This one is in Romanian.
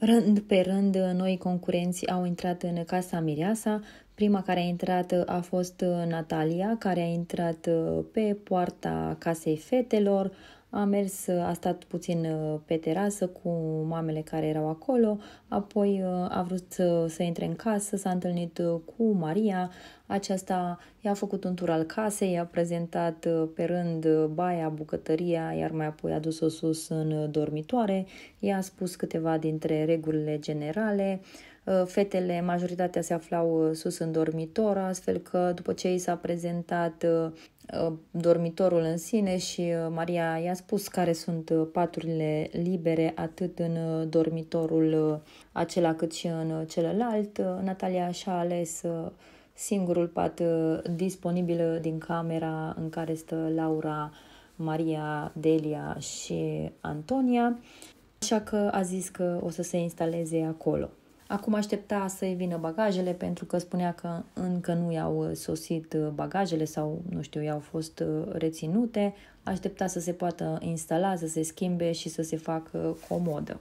Rând pe rând, noi concurenți au intrat în Casa Mireasa. Prima care a intrat a fost Natalia, care a intrat pe poarta casei fetelor, a mers, a stat puțin pe terasă cu mamele care erau acolo, apoi a vrut să, să intre în casă, s-a întâlnit cu Maria, aceasta i-a făcut un tur al casei, i-a prezentat uh, pe rând uh, baia, bucătăria, iar mai apoi a dus-o sus în uh, dormitoare, i-a spus câteva dintre regulile generale, Fetele, majoritatea se aflau sus în dormitor, astfel că după ce i s-a prezentat dormitorul în sine și Maria i-a spus care sunt paturile libere atât în dormitorul acela cât și în celălalt, Natalia și-a ales singurul pat uh, disponibil uh, din camera în care stă Laura, Maria, Delia și Antonia, așa că a zis că o să se instaleze acolo. Acum aștepta să-i vină bagajele pentru că spunea că încă nu i-au uh, sosit bagajele sau, nu știu, i-au fost reținute. Aștepta să se poată instala, să se schimbe și să se facă comodă.